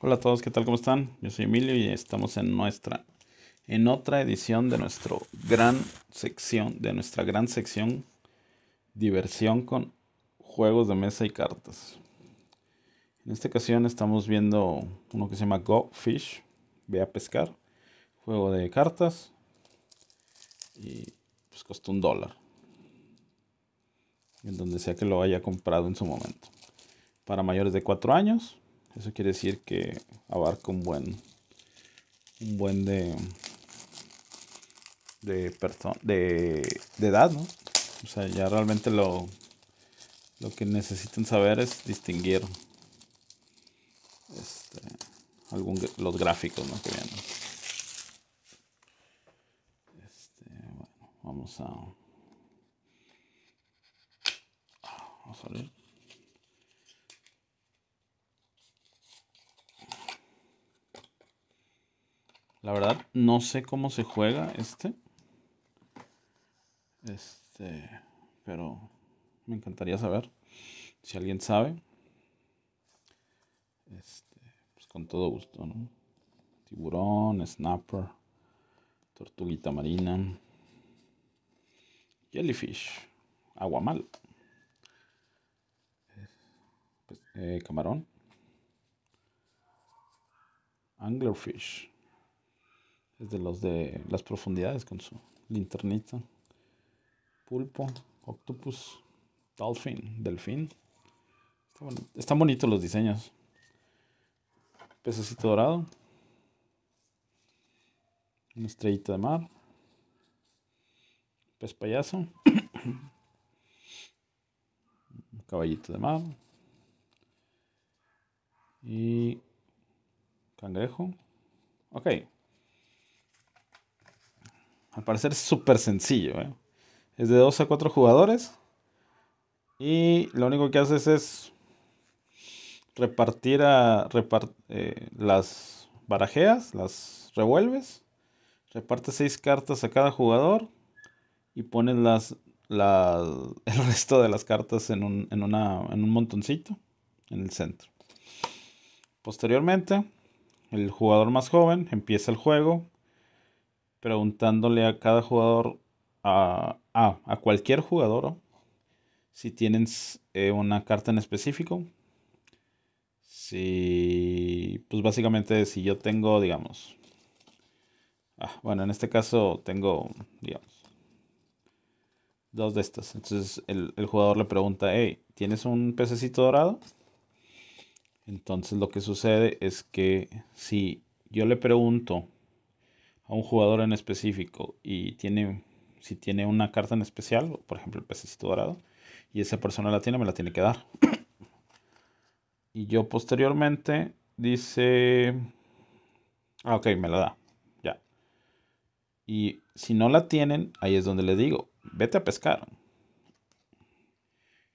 Hola a todos, ¿qué tal? ¿Cómo están? Yo soy Emilio y estamos en nuestra, en otra edición de nuestro gran sección, de nuestra gran sección diversión con juegos de mesa y cartas. En esta ocasión estamos viendo uno que se llama Go Fish, ve a pescar, juego de cartas y pues costó un dólar. En donde sea que lo haya comprado en su momento. Para mayores de 4 años eso quiere decir que abarca un buen, un buen de, de, de, de edad, ¿no? O sea, ya realmente lo, lo que necesitan saber es distinguir este, algún, los gráficos ¿no? Este, vamos a... Vamos a La verdad, no sé cómo se juega este. Este, pero me encantaría saber si alguien sabe. Este, pues con todo gusto, ¿no? Tiburón, snapper, tortuguita marina, jellyfish, aguamal, pues, eh, camarón, anglerfish de los de las profundidades con su linternita. Pulpo, octopus, dolphin, delfín. están bonitos los diseños. Pececito dorado. Una estrellita de mar. Pez payaso. caballito de mar. Y cangrejo. Ok, al parecer súper sencillo. ¿eh? Es de 2 a 4 jugadores. Y lo único que haces es repartir a eh, las barajeas, las revuelves, repartes 6 cartas a cada jugador y pones el resto de las cartas en un montoncito en el centro. Posteriormente, el jugador más joven empieza el juego preguntándole a cada jugador, a, cualquier jugador, si tienen eh, una carta en específico. Si, pues básicamente si yo tengo, digamos, ah, bueno, en este caso tengo, digamos, dos de estas. Entonces el, el jugador le pregunta, hey, ¿tienes un pececito dorado? Entonces lo que sucede es que si yo le pregunto a un jugador en específico y tiene, si tiene una carta en especial, por ejemplo el pececito dorado, y esa persona la tiene, me la tiene que dar. y yo posteriormente dice, ah, ok, me la da, ya. Y si no la tienen, ahí es donde le digo, vete a pescar.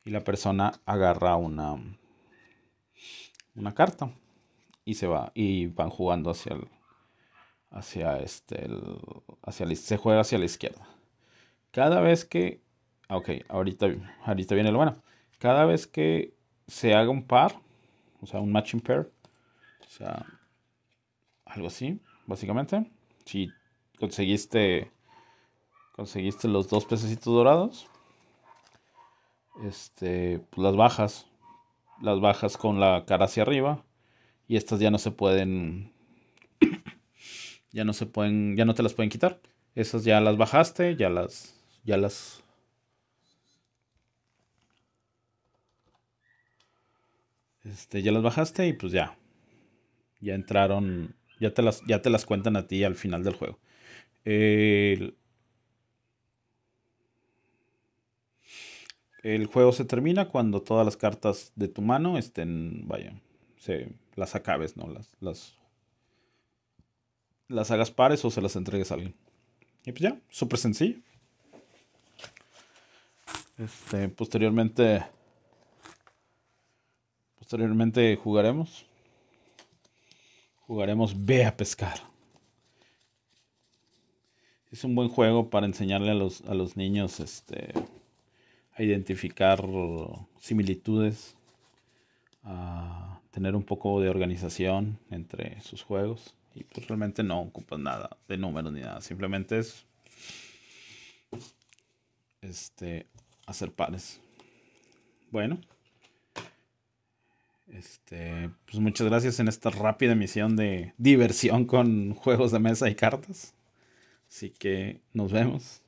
Y la persona agarra una, una carta y se va y van jugando hacia el, hacia este, el, hacia la, se juega hacia la izquierda. Cada vez que, ah, ok, ahorita, ahorita viene lo bueno. Cada vez que se haga un par, o sea, un matching pair, o sea, algo así, básicamente. Si conseguiste, conseguiste los dos pececitos dorados, este, pues las bajas, las bajas con la cara hacia arriba y estas ya no se pueden ya no se pueden, ya no te las pueden quitar. Esas ya las bajaste, ya las, ya las. Este, ya las bajaste y pues ya. Ya entraron. Ya te las, ya te las cuentan a ti al final del juego. El, juego se termina cuando todas las cartas de tu mano estén. Vaya. Se, las acabes, ¿no? Las, las las hagas pares o se las entregues a alguien. Y pues ya, súper sencillo. Este, posteriormente. Posteriormente jugaremos. Jugaremos Ve a pescar. Es un buen juego para enseñarle a los, a los niños este, a identificar similitudes, a tener un poco de organización entre sus juegos. Y pues realmente no ocupa nada de números ni nada. Simplemente es este, hacer pares. Bueno. Este, pues muchas gracias en esta rápida emisión de diversión con juegos de mesa y cartas. Así que nos vemos.